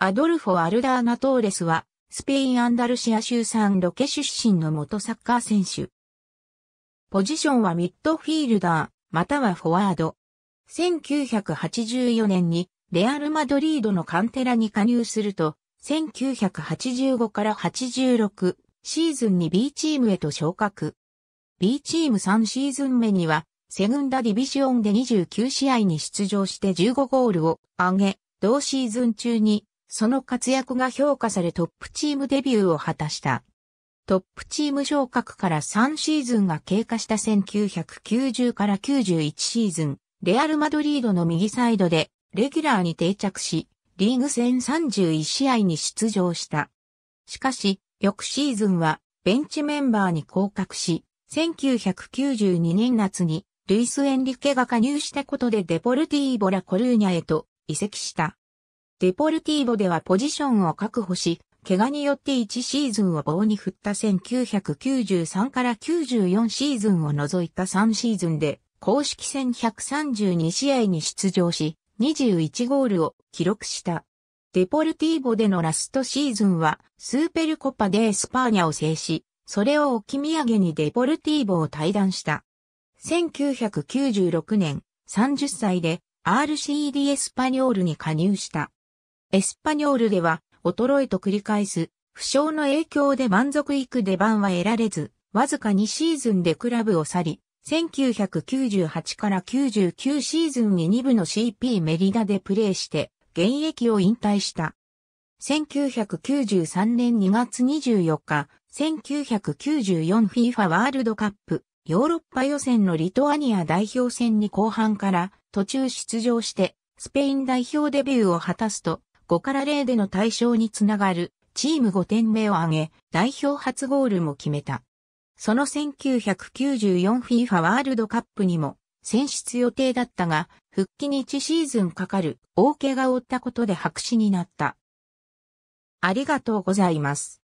アドルフォ・アルダーナ・トーレスは、スペイン・アンダルシア州サンロケ出身の元サッカー選手。ポジションはミッドフィールダー、またはフォワード。1984年にレアル・マドリードのカンテラに加入すると、1985から86シーズンに B チームへと昇格。B チーム3シーズン目には、セグンダ・ディビジオンで29試合に出場して15ゴールを上げ、同シーズン中にその活躍が評価されトップチームデビューを果たした。トップチーム昇格から3シーズンが経過した1990から91シーズン、レアル・マドリードの右サイドでレギュラーに定着し、リーグ戦31試合に出場した。しかし、翌シーズンはベンチメンバーに降格し、1992年夏にルイス・エンリケが加入したことでデポルティーボ・ラ・コルーニャへと移籍した。デポルティーボではポジションを確保し、怪我によって1シーズンを棒に振った1993から94シーズンを除いた3シーズンで、公式戦132試合に出場し、21ゴールを記録した。デポルティーボでのラストシーズンは、スーペルコパでエスパーニャを制し、それを置き土産にデポルティーボを退団した。1996年、30歳で RCD エスパニョールに加入した。エスパニョールでは、衰えと繰り返す、負傷の影響で満足いく出番は得られず、わずか2シーズンでクラブを去り、1998から99シーズンに2部の CP メリダでプレーして、現役を引退した。1993年2月24日、1 9 9 4ィーファワールドカップ、ヨーロッパ予選のリトアニア代表戦に後半から途中出場して、スペイン代表デビューを果たすと、5から0での対象につながるチーム5点目を挙げ、代表初ゴールも決めた。その 1994FIFA ワールドカップにも選出予定だったが、復帰に1シーズンかかる大怪我を負ったことで白紙になった。ありがとうございます。